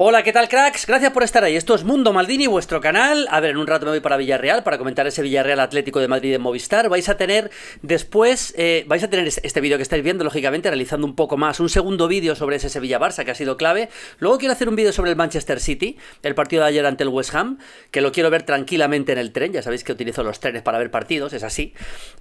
Hola, ¿qué tal cracks? Gracias por estar ahí. Esto es Mundo Maldini, vuestro canal. A ver, en un rato me voy para Villarreal para comentar ese Villarreal Atlético de Madrid en Movistar. Vais a tener después, eh, vais a tener este vídeo que estáis viendo, lógicamente, realizando un poco más, un segundo vídeo sobre ese Sevilla-Barça que ha sido clave. Luego quiero hacer un vídeo sobre el Manchester City, el partido de ayer ante el West Ham, que lo quiero ver tranquilamente en el tren. Ya sabéis que utilizo los trenes para ver partidos, es así.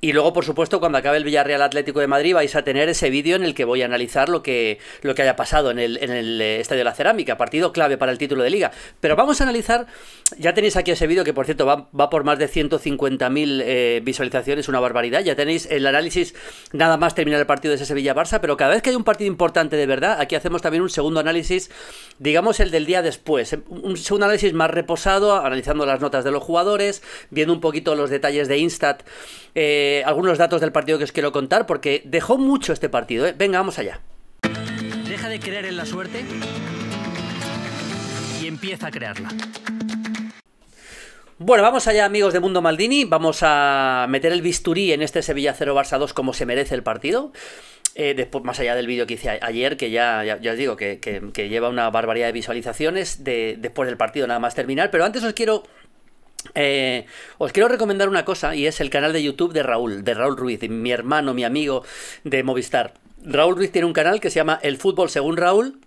Y luego, por supuesto, cuando acabe el Villarreal Atlético de Madrid, vais a tener ese vídeo en el que voy a analizar lo que, lo que haya pasado en el, eh, Estadio de la Cerámica, clave para el título de liga. Pero vamos a analizar, ya tenéis aquí ese vídeo que por cierto va, por más de 150.000 eh, visualizaciones, una barbaridad, ya tenéis el análisis nada más terminar el partido de ese Sevilla-Barça, pero cada vez que hay un partido importante de verdad, aquí hacemos también un segundo análisis, digamos el del día después, un segundo análisis más reposado, analizando las notas de los jugadores, viendo un poquito los detalles de Instat, eh, algunos datos del partido que os quiero contar, porque dejó mucho este partido. ¿eh? Venga, vamos allá. Deja de creer en la suerte empieza a crearla. Bueno, vamos allá amigos de Mundo Maldini, vamos a meter el bisturí en este Sevilla 0 Barça 2 como se merece el partido. Eh, después, más allá del vídeo que hice ayer, que ya, ya, os digo que, lleva una barbaridad de visualizaciones después del partido nada más terminar, pero antes os quiero eh, os quiero recomendar una cosa y es el canal de YouTube de Raúl, de Raúl Ruiz, mi hermano, mi amigo de Movistar. Raúl Ruiz tiene un canal que se llama El Fútbol según Raúl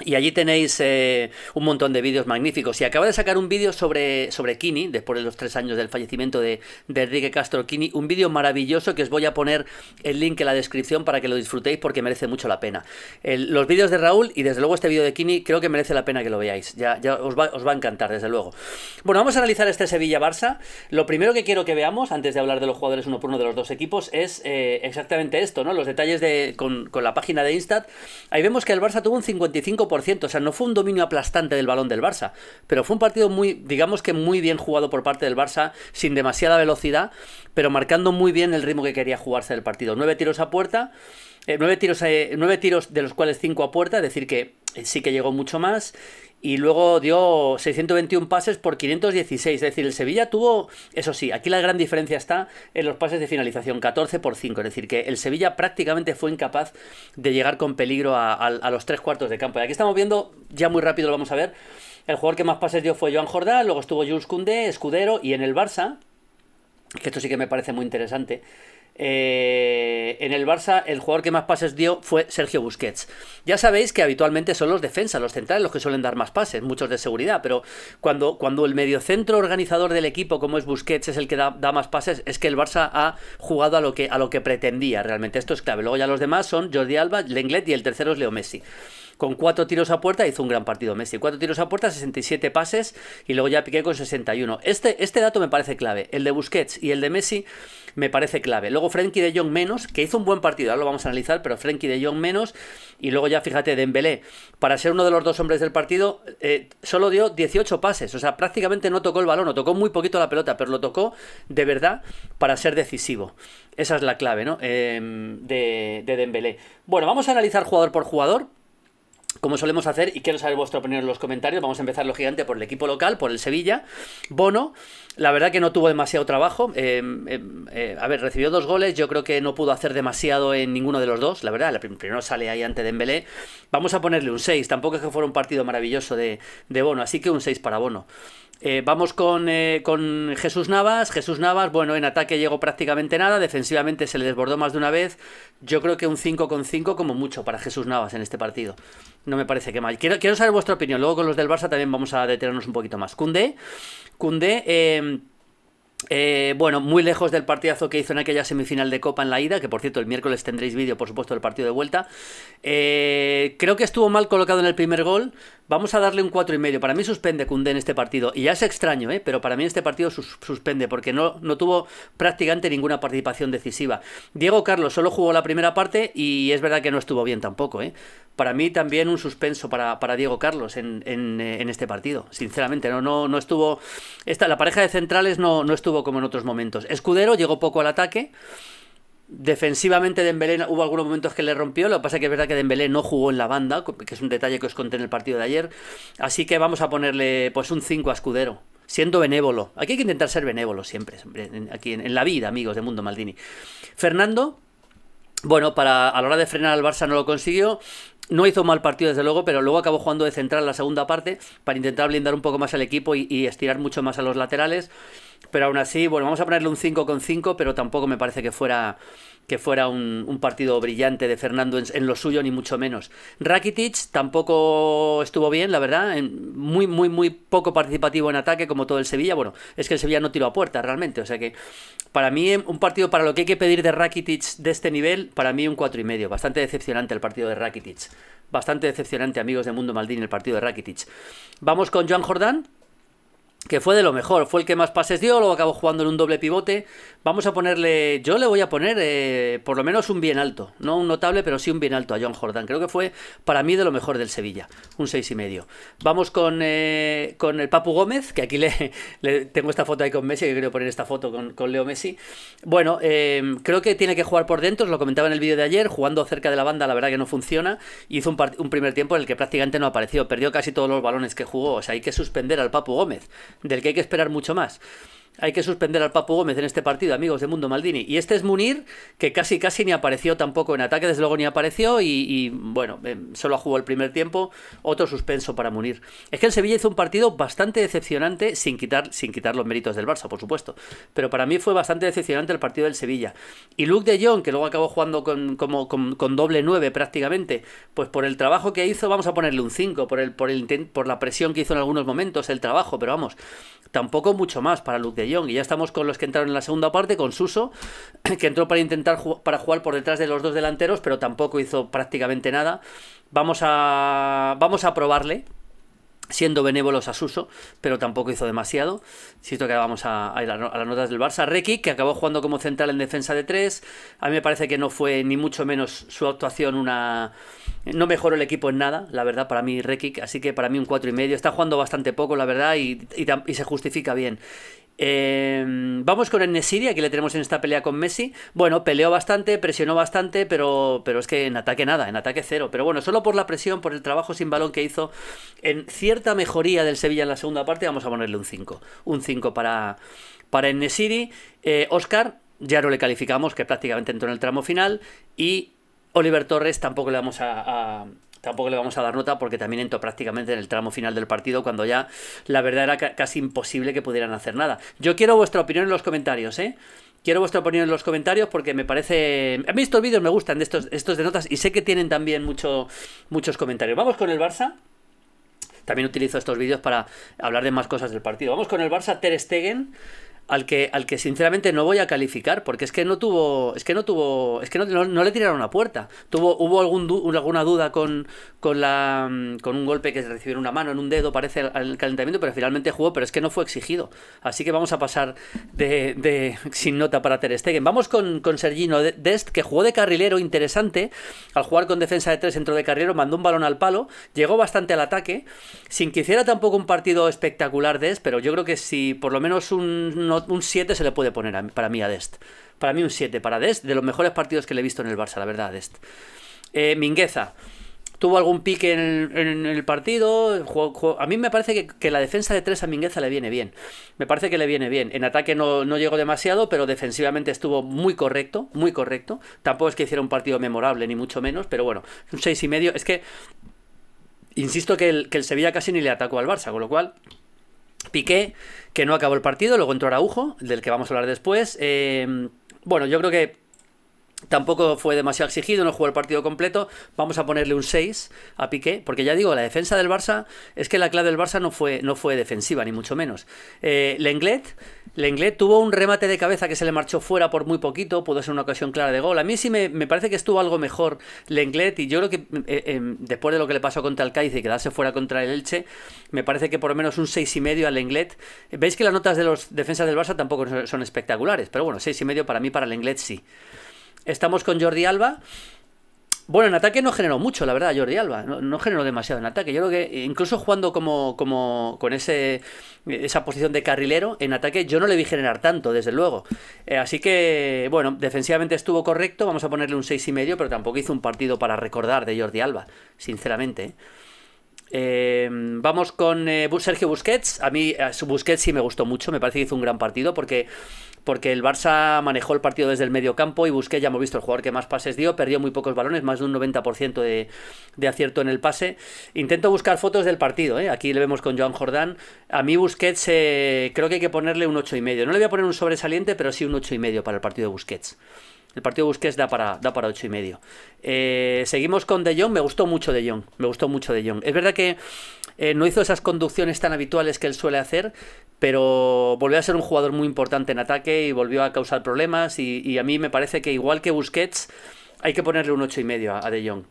y allí tenéis eh, un montón de vídeos magníficos. Y acaba de sacar un vídeo sobre, sobre Kini, después de los tres años del fallecimiento de, Enrique Castro Kini. Un vídeo maravilloso que os voy a poner el link en la descripción para que lo disfrutéis porque merece mucho la pena. los vídeos de Raúl y desde luego este vídeo de Kini creo que merece la pena que lo veáis. Ya, os, va, a encantar, desde luego. Bueno, vamos a analizar este Sevilla-Barça. Lo primero que quiero que veamos, antes de hablar de los jugadores uno por uno de los dos equipos, es eh, exactamente esto, ¿no? Los detalles de, con, con la página de Instat. Ahí vemos que el Barça tuvo un 55 ciento, o sea, no fue un dominio aplastante del balón del Barça, pero fue un partido muy, digamos que muy bien jugado por parte del Barça, sin demasiada velocidad, pero marcando muy bien el ritmo que quería jugarse del partido. Nueve tiros a puerta, eh, nueve, tiros, eh, nueve tiros de los cuales cinco a puerta, es decir que sí que llegó mucho más. Y luego dio 621 pases por 516. Es decir, el Sevilla tuvo, eso sí, aquí la gran diferencia está en los pases de finalización, 14 por 5. Es decir, que el Sevilla prácticamente fue incapaz de llegar con peligro a, los tres cuartos de campo. Y aquí estamos viendo, ya muy rápido lo vamos a ver, el jugador que más pases dio fue Joan Jordán, luego estuvo Jules Koundé, Escudero y en el Barça, que esto sí que me parece muy interesante, eh, en el Barça, el jugador que más pases dio fue Sergio Busquets. Ya sabéis que habitualmente son los defensas, los centrales, los que suelen dar más pases, muchos de seguridad, pero cuando, cuando el mediocentro organizador del equipo, como es Busquets, es el que da, da, más pases, es que el Barça ha jugado a lo que, a lo que pretendía realmente. Esto es clave. Luego ya los demás son Jordi Alba, Lenglet y el tercero es Leo Messi con cuatro tiros a puerta hizo un gran partido Messi. Cuatro tiros a puerta, 67 pases y luego ya Piqué con 61. Este, este dato me parece clave. El de Busquets y el de Messi me parece clave. Luego Frenkie de Jong menos, que hizo un buen partido, ahora lo vamos a analizar, pero Frenkie de Jong menos. Y luego ya fíjate, Dembélé, para ser uno de los dos hombres del partido, eh, solo dio 18 pases. O sea, prácticamente no tocó el balón, No tocó muy poquito la pelota, pero lo tocó de verdad para ser decisivo. Esa es la clave, ¿no? Em, de, de Dembélé. Bueno, vamos a analizar jugador por jugador como solemos hacer, y quiero saber vuestra opinión en los comentarios. Vamos a empezar, lo gigante por el equipo local, por el Sevilla. Bono, la verdad que no tuvo demasiado trabajo. Eh, eh, eh, a ver, recibió dos goles. Yo creo que no pudo hacer demasiado en ninguno de los dos, la verdad. El primero sale ahí antes de Dembélé. Vamos a ponerle un 6. Tampoco es que fuera un partido maravilloso de, Bono, así que un 6 para Bono. vamos con, con, Jesús Navas. Jesús Navas, bueno, en ataque llegó prácticamente nada, defensivamente se le desbordó más de una vez. Yo creo que un 5 con 5 como mucho para Jesús Navas en este partido no me parece que mal. Quiero, saber vuestra opinión. Luego con los del Barça también vamos a detenernos un poquito más. Kunde. Kunde, Eh, eh, bueno, muy lejos del partidazo que hizo en aquella semifinal de Copa en la ida, que por cierto el miércoles tendréis vídeo, por supuesto, del partido de vuelta. Eh, creo que estuvo mal colocado en el primer gol. Vamos a darle un 4,5. Para mí suspende Cundé en este partido. Y ya es extraño, ¿eh? pero para mí este partido suspende, porque no, no tuvo prácticamente ninguna participación decisiva. Diego Carlos solo jugó la primera parte y es verdad que no estuvo bien tampoco. Para mí también un suspenso para, Diego Carlos en, este partido, sinceramente. No, no, estuvo. la pareja de centrales no, no estuvo como en otros momentos. Escudero llegó poco al ataque. Defensivamente de Dembélé hubo algunos momentos que le rompió, lo que pasa es que es verdad que Dembélé no jugó en la banda, que es un detalle que os conté en el partido de ayer, así que vamos a ponerle pues un 5 a Escudero, siendo benévolo. Aquí hay que intentar ser benévolo siempre, aquí en, la vida, amigos de Mundo Maldini. Fernando, bueno, para a la hora de frenar al Barça no lo consiguió, no hizo mal partido, desde luego, pero luego acabó jugando de central la segunda parte para intentar blindar un poco más al equipo y, estirar mucho más a los laterales. Pero aún así, bueno, vamos a ponerle un con cinco pero tampoco me parece que fuera, que fuera un, partido brillante de Fernando en, lo suyo, ni mucho menos. Rakitic tampoco estuvo bien, la verdad, muy, muy, muy poco participativo en ataque, como todo el Sevilla. Bueno, es que el Sevilla no tiró a puerta realmente, o sea que para mí em, un partido para lo que hay que pedir de Rakitic de este nivel, para mí un 4,5. Bastante decepcionante el partido de Rakitic. Bastante decepcionante, amigos de Mundo Maldini, el partido de Rakitic. Vamos con Joan Jordán, que fue de lo mejor, fue el que más pases dio, luego acabó jugando en un doble pivote. Vamos a ponerle, yo le voy a poner eh, por lo menos un bien alto, no un notable, pero sí un bien alto a John Jordan. Creo que fue para mí de lo mejor del Sevilla, un seis y medio. Vamos con, eh, con el Papu Gómez, que aquí le, tengo esta foto ahí con Messi, que quiero poner esta foto con, Leo Messi. Bueno, eh, creo que tiene que jugar por dentro, os lo comentaba en el vídeo de ayer, jugando cerca de la banda, la verdad que no funciona. Hizo un, un primer tiempo en el que prácticamente no apareció, perdió casi todos los balones que jugó, o sea, hay que suspender al Papu Gómez del que hay que esperar mucho más hay que suspender al Papu Gómez en este partido, amigos de Mundo Maldini. Y este es Munir, que casi casi ni apareció tampoco en ataque, desde luego ni apareció y, bueno, eh, solo jugó el primer tiempo, otro suspenso para Munir. Es que el Sevilla hizo un partido bastante decepcionante, sin quitar, sin quitar los méritos del Barça, por supuesto, pero para mí fue bastante decepcionante el partido del Sevilla. Y Luke de Jong, que luego acabó jugando con, como, con, doble 9 prácticamente, pues por el trabajo que hizo, vamos a ponerle un 5, por, el, por, el, por la presión que hizo en algunos momentos, el trabajo, pero vamos, tampoco mucho más para Luke de y ya estamos con los que entraron en la segunda parte, con Suso, que entró para intentar para jugar por detrás de los dos delanteros, pero tampoco hizo prácticamente nada. Vamos a, vamos a probarle, siendo benévolos a Suso, pero tampoco hizo demasiado. siento que ahora vamos a, ir a, las notas del Barça. Rekick, que acabó jugando como central en defensa de tres, A mí me parece que no fue ni mucho menos su actuación una... No mejoró el equipo en nada, la verdad, para mí Rekic, así que para mí un y medio Está jugando bastante poco, la verdad, y se justifica bien. Em, vamos con Enesiri, aquí le tenemos en esta pelea con Messi. Bueno, peleó bastante, presionó bastante, pero, pero es que en ataque nada, en ataque cero. Pero bueno, solo por la presión, por el trabajo sin balón que hizo, en cierta mejoría del Sevilla en la segunda parte, vamos a ponerle un 5. Un 5 para, para Enesiri. Eh, Oscar, ya no le calificamos, que prácticamente entró en el tramo final. Y Oliver Torres tampoco le vamos a tampoco le vamos a dar nota porque también entró prácticamente en el tramo final del partido cuando ya la verdad era casi imposible que pudieran hacer nada. Yo quiero vuestra opinión en los comentarios, ¿eh? Quiero vuestra opinión en los comentarios porque me parece... A mí estos vídeos me gustan, de estos, estos de notas, y sé que tienen también muchos comentarios. Vamos con el Barça. También utilizo estos vídeos para hablar de más cosas del partido. Vamos con el Barça Ter Stegen al que, al que sinceramente no voy a calificar, porque es que no tuvo, es que no tuvo, es que no, no, le tiraron a puerta. Tuvo, hubo algún alguna duda con, con, la, mm, con un golpe que recibió en una mano, en un dedo, parece al calentamiento, pero finalmente jugó, pero es que no fue exigido. Así que vamos a pasar de, de sin nota para Ter Stegen. Vamos con, con Sergino Dest, que jugó de carrilero interesante, al jugar con defensa de tres, centro de carrilero, mandó un balón al palo, llegó bastante al ataque, sin que hiciera tampoco un partido espectacular Dest, pero yo creo que si por lo menos un un 7 se le puede poner para mí a Dest. Para mí un 7 para Dest, de los mejores partidos que le he visto en el Barça, la verdad, Dest. Eh, Mingueza. Tuvo algún pique en, el, partido. A mí me parece que, la defensa de tres a Mingueza le viene bien. Me parece que le viene bien. En ataque no, llegó demasiado, pero defensivamente estuvo muy correcto. Muy correcto. Tampoco es que hiciera un partido memorable, ni mucho menos. Pero bueno, un 6 y medio. Es que. Insisto que el, que el Sevilla casi ni le atacó al Barça, con lo cual Piqué, que no acabó el partido, luego entró Araujo, del que vamos a hablar después. Eh, bueno, yo creo que Tampoco fue demasiado exigido, no jugó el partido completo. Vamos a ponerle un 6 a Piqué, porque ya digo, la defensa del Barça es que la clave del Barça no fue, no fue defensiva, ni mucho menos. Eh, Lenglet, Lenglet tuvo un remate de cabeza que se le marchó fuera por muy poquito, pudo ser una ocasión clara de gol. A mí sí me, parece que estuvo algo mejor Lenglet, y yo creo que eh, eh, después de lo que le pasó contra el y quedarse fuera contra el Elche, me parece que por lo menos un y medio a Lenglet. Veis que las notas de los defensas del Barça tampoco son espectaculares, pero bueno, y medio para mí, para Lenglet sí. Estamos con Jordi Alba. Bueno, en ataque no generó mucho, la verdad, Jordi Alba. No, generó demasiado en ataque. Yo creo que incluso jugando como, como con ese, esa posición de carrilero en ataque, yo no le vi generar tanto, desde luego. Eh, así que, bueno, defensivamente estuvo correcto. Vamos a ponerle un 6,5, pero tampoco hizo un partido para recordar de Jordi Alba, sinceramente. ¿eh? Em, vamos con eh, Sergio Busquets. A mí a eh, su Busquets sí me gustó mucho. Me parece que hizo un gran partido porque, porque el Barça manejó el partido desde el medio campo y Busquets ya hemos visto el jugador que más pases dio. Perdió muy pocos balones, más de un 90% de, acierto en el pase. Intento buscar fotos del partido. Eh, aquí le vemos con Joan Jordán. A mí Busquets creo que hay que ponerle un 8,5. No le voy a poner un sobresaliente, pero sí un 8,5 para el partido de Busquets. El partido de Busquets da para, da para y medio. Eh, seguimos con De Jong. Me gustó mucho De Jong. Me gustó mucho De Es verdad que eh, no hizo esas conducciones tan habituales que él suele hacer, pero volvió a ser un jugador muy importante en ataque y volvió a causar problemas. Y, a mí me parece que igual que Busquets, hay que ponerle un ocho y medio a De Jong.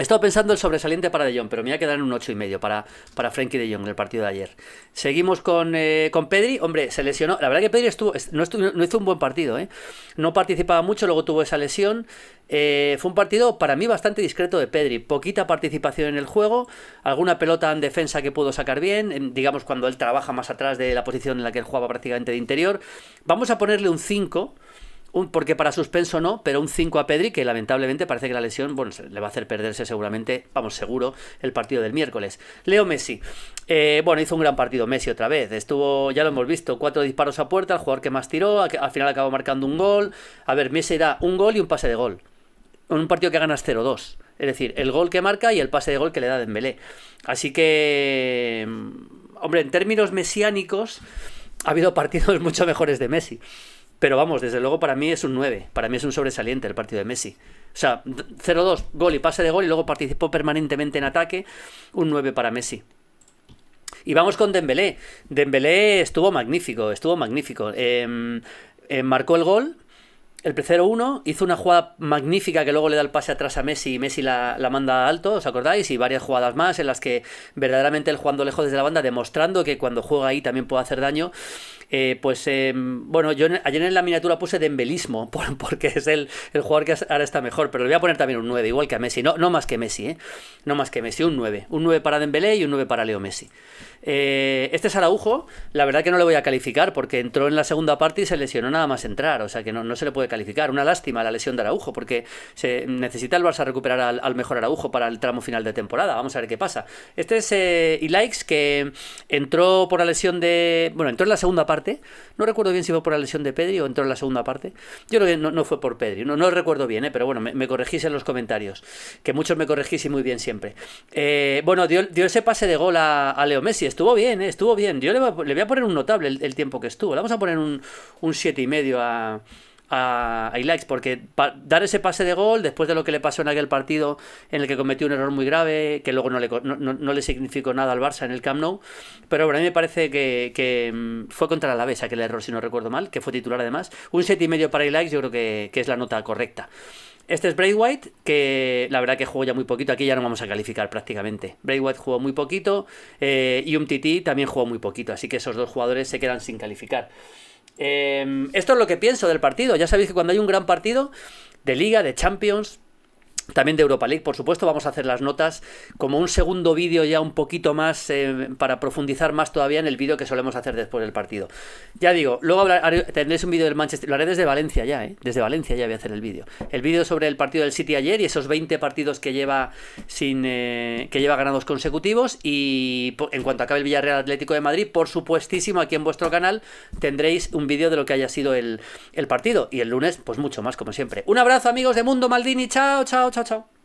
He estado pensando el sobresaliente para De Jong, pero me iba a quedar en un 8 y medio para, para Frenkie De Jong el partido de ayer. Seguimos eh, con, Pedri. Hombre, se lesionó. La verdad que Pedri no, hizo un buen partido. ¿eh? No participaba mucho, luego tuvo esa lesión. Eh, fue un partido para mí bastante discreto de Pedri. Poquita participación en el juego, alguna pelota en defensa que pudo sacar bien, digamos cuando él trabaja más atrás de la posición en la que él jugaba prácticamente de interior. Vamos a ponerle un 5 porque para suspenso no, pero un 5 a Pedri, que lamentablemente parece que la lesión le va a hacer perderse seguramente, vamos, seguro, el partido del miércoles. Leo Messi. Eh, bueno, hizo un gran partido Messi otra vez. Estuvo, ya lo hemos visto, cuatro disparos a puerta, el jugador que más tiró, al final acabó marcando un gol. A ver, Messi da un gol y un pase de gol. un partido que gana 0-2. Es decir, el gol que marca y el pase de gol que le da Dembélé. Así que, mm, hombre, en términos mesiánicos, ha habido partidos mucho mejores de Messi. Pero vamos, desde luego para mí es un 9, para mí es un sobresaliente el partido de Messi. O sea, 0-2, gol y pase de gol y luego participó permanentemente en ataque, un 9 para Messi. Y vamos con Dembélé. Dembélé estuvo magnífico, estuvo magnífico. Em, em, marcó el gol, el 0-1, hizo una jugada magnífica que luego le da el pase atrás a Messi y Messi la, la, manda alto, ¿os acordáis? Y varias jugadas más en las que verdaderamente él jugando lejos desde la banda, demostrando que cuando juega ahí también puede hacer daño. Eh, pues em, bueno, yo ayer en la miniatura puse de porque es el, jugador que ahora está mejor, pero le voy a poner también un 9, igual que a Messi, no, no más que Messi, ¿eh? No más que Messi, un 9. Un 9 para Dembélé y un 9 para Leo Messi. Eh, este es Araujo, la verdad que no le voy a calificar porque entró en la segunda parte y se lesionó nada más entrar, o sea que no, se le puede calificar. Una lástima la lesión de Araujo porque se necesita el Barça recuperar al, mejor Araujo para el tramo final de temporada. Vamos a ver qué pasa. Este es eh, Ilaix que entró por la lesión de. Bueno, entró en la segunda parte no recuerdo bien si fue por la lesión de Pedri o entró en la segunda parte. Yo creo que no, fue por Pedri, no, no recuerdo bien, ¿eh? pero bueno, me, me, corregís en los comentarios, que muchos me corregís y muy bien siempre. Eh, bueno, dio, ese pase de gol a, Leo Messi, estuvo bien, ¿eh? estuvo bien. Yo le, voy a poner un notable el, tiempo que estuvo, le vamos a poner un, un siete y medio a a, Ilax, porque dar ese pase de gol después de lo que le pasó en aquel partido en el que cometió un error muy grave, que luego no le, significó nada al Barça en el Camp Nou, pero bueno, a mí me parece que, mm, fue contra la que aquel error, si no recuerdo mal, que fue titular además. Un set y medio para Ilax yo creo que, es la nota correcta. Este es White que la verdad que jugó ya muy poquito. Aquí ya no vamos a calificar prácticamente. White jugó muy poquito y eh, y Umtiti también jugó muy poquito. Así que esos dos jugadores se quedan sin calificar. Em, esto es lo que pienso del partido. Ya sabéis que cuando hay un gran partido de liga, de Champions, también de Europa League, por supuesto, vamos a hacer las notas como un segundo vídeo ya un poquito más eh, para profundizar más todavía en el vídeo que solemos hacer después del partido. Ya digo, luego tendréis un vídeo del Manchester, lo haré desde Valencia ya, ¿eh? desde Valencia ya voy a hacer el vídeo. El vídeo sobre el partido del City ayer y esos 20 partidos que lleva sin eh, que lleva ganados consecutivos y en cuanto acabe el Villarreal Atlético de Madrid, por supuestísimo aquí en vuestro canal tendréis un vídeo de lo que haya sido el, el partido y el lunes pues mucho más como siempre. Un abrazo amigos de Mundo Maldini, chao, chao, chao. Chao, chao.